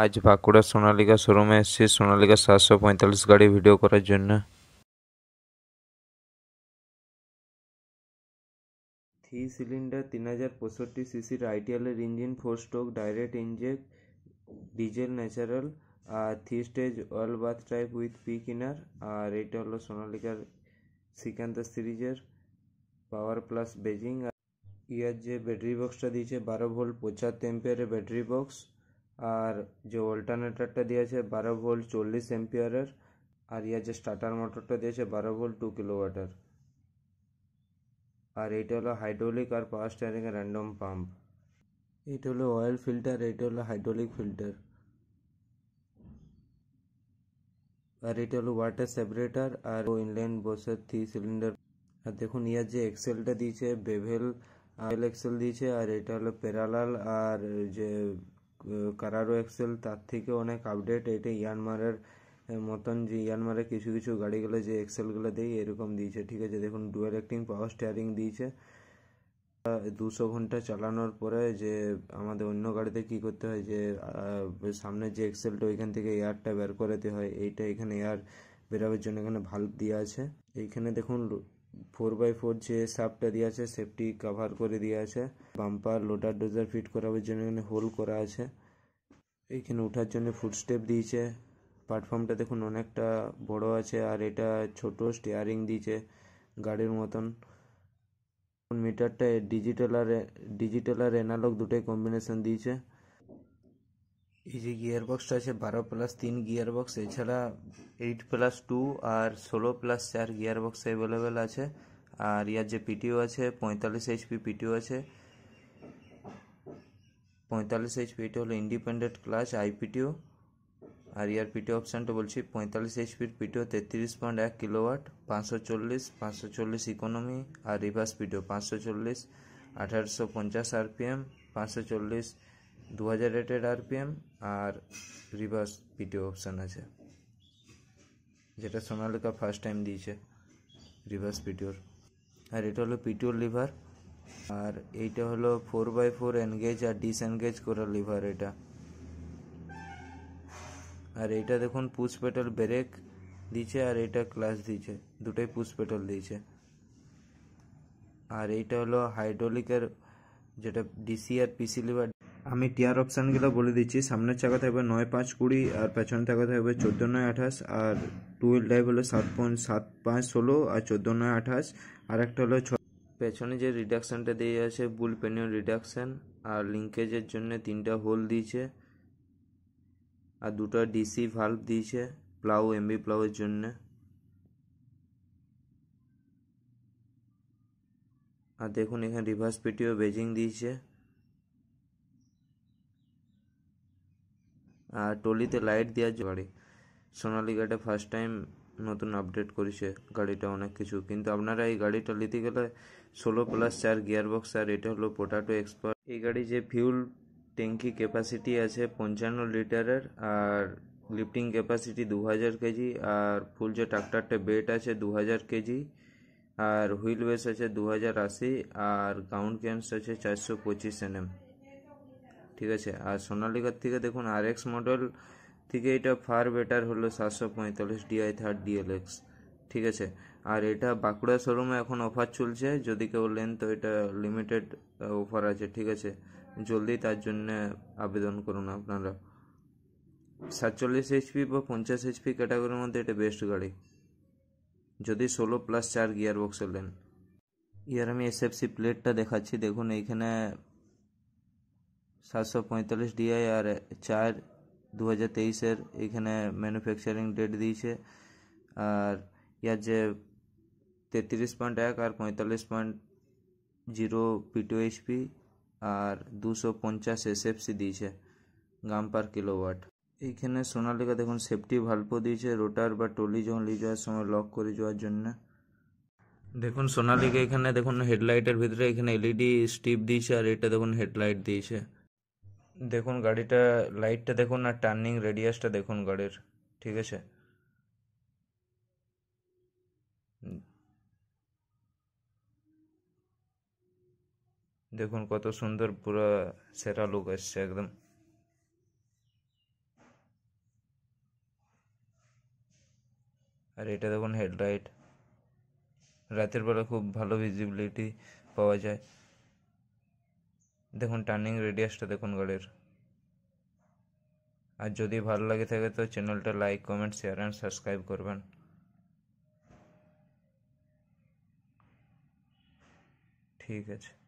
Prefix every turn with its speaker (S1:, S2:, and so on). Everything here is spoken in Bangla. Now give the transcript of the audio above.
S1: আজ বাঁকুড়া সোনালিকা শোরুমে এসেছি সোনালিকা সাতশো পঁয়তাল্লিশ গাড়ি ভিডিও করার জন্য থ্রি সিলিন্ডার তিন হাজার পঁয়ষট্টি সিসির আইটিএলের engine four stroke direct inject diesel natural আর three stage oil bath type with pre cleaner আর এটা হলো সোনালিকার শ্রীকান্ত সিরিজের পাওয়ার প্লাস বেজিং আর ইয়ার যে ব্যাটারি বক্সটা দিয়েছে বারো ভোল্ট পঁচাত্তর এম্পিয়ারের ব্যাটারি বক্স আর যে অল্টারনেটারটা দিয়েছে বারো ভোল্ট চল্লিশ এম্পিয়ারের আর ইয়ার যে স্টার্টার মোটরটা দিয়েছে বারো ভোল্ট টু কিলোওয়াটার আর এইটা হলো হাইড্রোলিক আর পাওয়ার স্টারিং এর র্যান্ডম পাম্প এইটা হলো অয়েল ফিল্টার এইটা হলো হাইড্রোলিক ফিল্টার আর এটা হলো ওয়াটার সেপারেটার আর ও ইনলাইন বসার থ্রি সিলিন্ডার আর দেখুন ইয়ার যে এক্সেলটা দিয়েছে বেভেল এক্সেল দিয়েছে আর এটা হলো প্যারালাল আর যে কারারো এক্সেল তার থেকে অনেক আপডেট এটা ইয়ানমারের মতন যে ইয়ানমারের কিছু কিছু গাড়িগুলো যে এক্সেলগুলো দেয় এরকম দিয়েছে ঠিক আছে দেখুন ডুয়েল অ্যাক্টিং পাওয়ার স্টিয়ারিং দিয়েছে দুশো ঘন্টা চালানোর পরে যে আমাদের অন্য গাড়িতে কি করতে হয় যে সামনে যে এক্সেলটা ওইখান থেকে এয়ারটা বের করাতে হয় এইটা এখানে এয়ার বেরোবার জন্য এখানে ভাল্ব দেওয়া আছে এইখানে দেখুন ফোর বাই ফোর যে সাপটা দেওয়া আছে সেফটি কাভার করে দেওয়া আছে বাম্পার লোডার ডোজার ফিট করাবার জন্য এখানে হোল করা আছে এইখানে ওঠার জন্য ফুটস্টেপ দিয়েছে প্ল্যাটফর্মটা দেখুন অনেকটা বড় আছে আর এটা ছোট স্টিয়ারিং দিয়েছে গাড়ির মতন মিটারটা ডিজিটাল আর ডিজিটাল আর অ্যানালগ দুটোই কম্বিনেশন দিয়েছে এই যে গিয়ার বক্সটা আছে বারো প্লাস তিন গিয়ার বক্স এছাড়া এইট প্লাস টু আর ষোলো প্লাস চার গিয়ার বক্স অ্যাভেলেবেল আছে আর ইয়ার যে পিটিও আছে পঁয়তাল্লিশ এইচপি পিটিও আছে পঁয়তাল্লিশ এইচপি এটা হলো ইন্ডিপেন্ডেন্ট ক্লাস আইপিটিও আর ইয়ার পিটিও অপশানটা বলছি পঁয়তাল্লিশ এইচপির পিটিও তেত্রিশ পয়েন্ট এক কিলোওয়াট পাঁচশো চল্লিশ পাঁচশো চল্লিশ ইকোনমি আর রিভার্স পিটিও পাঁচশো চল্লিশ আঠারোশো পঞ্চাশ আরপিএম পাঁচশো চল্লিশ দু হাজার রেটেড আরপিএম আর রিভার্স পিটি অপশান আছে যেটা সোনালিকা ফার্স্ট টাইম দিয়েছে রিভার্স পিটিওর আর এটা হলো পিটিওর লিভার আর এইটা হলো ফোর বাই ফোর এনগেজ আর ডিসএনগেজ করা লিভার এটা আর এটা দেখুন পুশ পেটাল ব্রেক দিয়েছে আর এটা ক্লাস দিয়েছে দুটোই পুশ পেটাল দিয়েছে আর এইটা হলো হাইড্রোলিকের যেটা ডিসি আর পিসি লিভার আমি টিয়ার অপশানগুলো বলে দিচ্ছি সামনের চাকা থাকবে নয় পাঁচ কুড়ি আর পেছনের চাকা থাকবে চোদ্দো নয় আঠাশ আর টু হুইল ড্রাইভ হলো সাত পয়েন্ট সাত পাঁচ ষোলো আর চোদ্দো নয় আঠাশ আর একটা হলো ছ পেছনে যে রিডাকশানটা দিয়ে আছে বুল পেনিয়ন রিডাকশান আর লিঙ্কেজের জন্য তিনটা হোল দিয়েছে আর দুটো ডিসি ভাল্ব দিয়েছে প্লাউ এমবি প্লাউয়ের জন্য আর দেখুন এখানে রিভার্স পিটিও বেজিং দিয়েছে আর টলিতে লাইট দেওয়ার গাড়ি সোনালি গাড়ি ফার্স্ট টাইম নতুন আপডেট করেছে গাড়িটা অনেক কিছু কিন্তু আপনারা এই গাড়িটা নিতে গেলে ষোলো প্লাস চার গিয়ার বক্স আর এটা হলো পোটাটো এক্সপার্ট এই গাড়ি যে ফিউল ট্যাঙ্কি ক্যাপাসিটি আছে পঞ্চান্ন লিটারের আর লিফটিং ক্যাপাসিটি দু হাজার কেজি আর ফুল যে ট্রাক্টারটা বেট আছে দু হাজার কেজি আর হুইল বেস আছে দু হাজার আশি আর গাউন্ড ক্যান্স আছে চারশো পঁচিশ এনএম ঠিক আছে আর সোনালিকার থেকে দেখুন আর এক্স মডেল থেকে এটা ফার বেটার হলো সাতশো পঁয়তাল্লিশ ডিআই থার্ড ডিএলএক্স ঠিক আছে আর এটা বাঁকুড়া শোরুমে এখন অফার চলছে যদি কেউ নেন তো এটা লিমিটেড অফার আছে ঠিক আছে জলদি তার জন্য আবেদন করুন আপনারা সাতচল্লিশ এইচপি বা পঞ্চাশ এইচপি ক্যাটাগরির মধ্যে এটা বেস্ট গাড়ি যদি ষোলো প্লাস চার গিয়ার বক্সের নেন ইয়ার আমি এস এফ সি প্লেটটা দেখাচ্ছি দেখুন এইখানে সাতশো পঁয়তাল্লিশ ডিআই আর চার দু হাজার তেইশের এখানে ম্যানুফ্যাকচারিং ডেট দিয়েছে আর ইয়ার যে তেত্রিশ পয়েন্ট এক আর পঁয়তাল্লিশ পয়েন্ট জিরো পিটু এইচপি আর দুশো পঞ্চাশ এসএফসি দিয়েছে গ্রাম পার কিলোওয়াট এইখানে সোনালিকা দেখুন সেফটি ভাল্পো দিয়েছে রোটার বা টলি যখন নিয়ে যাওয়ার সময় লক করে যাওয়ার জন্য দেখুন সোনালিকা এখানে দেখুন হেডলাইটের ভিতরে এখানে এলইডি স্টিপ e দিয়েছে আর এটা দেখুন হেডলাইট দিয়েছে দেখুন গাড়িটা লাইটটা দেখুন আর টার্নিং রেডিয়াসটা দেখুন গাড়ির ঠিক আছে দেখুন কত সুন্দর পুরো সেরা লুক আসছে একদম আর এটা দেখুন হেডলাইট রাতের বেলা খুব ভালো ভিজিবিলিটি পাওয়া যায় দেখুন টার্নিং রেডিয়াসটা দেখুন গাড়ির আর যদি ভালো লাগে থাকে তো চ্যানেলটা like comment share and subscribe করবেন ঠিক আছে